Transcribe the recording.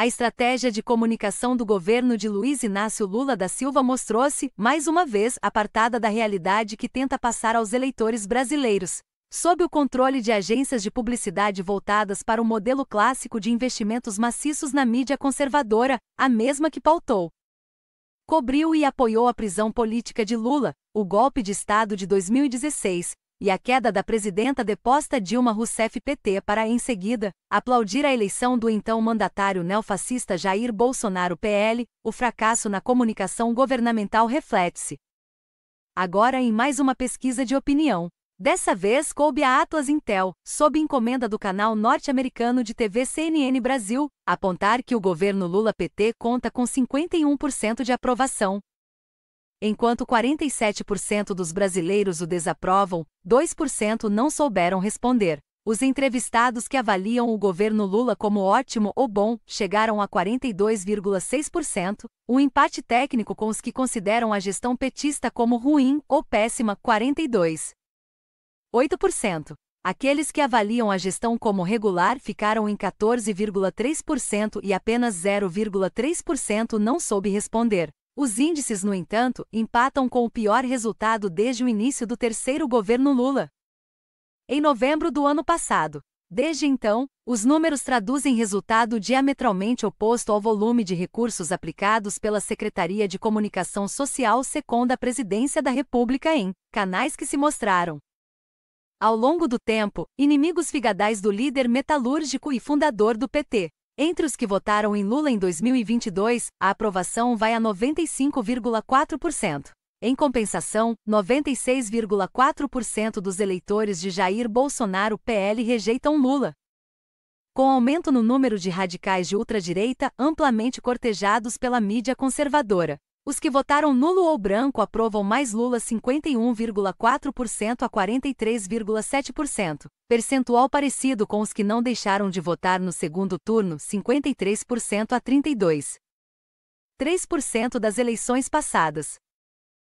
A estratégia de comunicação do governo de Luiz Inácio Lula da Silva mostrou-se, mais uma vez, apartada da realidade que tenta passar aos eleitores brasileiros. Sob o controle de agências de publicidade voltadas para o modelo clássico de investimentos maciços na mídia conservadora, a mesma que pautou cobriu e apoiou a prisão política de Lula, o golpe de Estado de 2016, e a queda da presidenta deposta Dilma Rousseff PT para, em seguida, aplaudir a eleição do então mandatário neofascista Jair Bolsonaro PL, o fracasso na comunicação governamental reflete-se. Agora em mais uma pesquisa de opinião. Dessa vez coube a Atlas Intel, sob encomenda do canal norte-americano de TV CNN Brasil, apontar que o governo Lula PT conta com 51% de aprovação, Enquanto 47% dos brasileiros o desaprovam, 2% não souberam responder. Os entrevistados que avaliam o governo Lula como ótimo ou bom chegaram a 42,6%, um empate técnico com os que consideram a gestão petista como ruim ou péssima, 42,8%. Aqueles que avaliam a gestão como regular ficaram em 14,3% e apenas 0,3% não soube responder. Os índices, no entanto, empatam com o pior resultado desde o início do terceiro governo Lula. Em novembro do ano passado. Desde então, os números traduzem resultado diametralmente oposto ao volume de recursos aplicados pela Secretaria de Comunicação Social secunda a Presidência da República em canais que se mostraram. Ao longo do tempo, inimigos figadais do líder metalúrgico e fundador do PT, entre os que votaram em Lula em 2022, a aprovação vai a 95,4%. Em compensação, 96,4% dos eleitores de Jair Bolsonaro PL rejeitam Lula. Com aumento no número de radicais de ultradireita amplamente cortejados pela mídia conservadora, os que votaram nulo ou branco aprovam mais Lula 51,4% a 43,7%, percentual parecido com os que não deixaram de votar no segundo turno, 53% a 32. 3% das eleições passadas.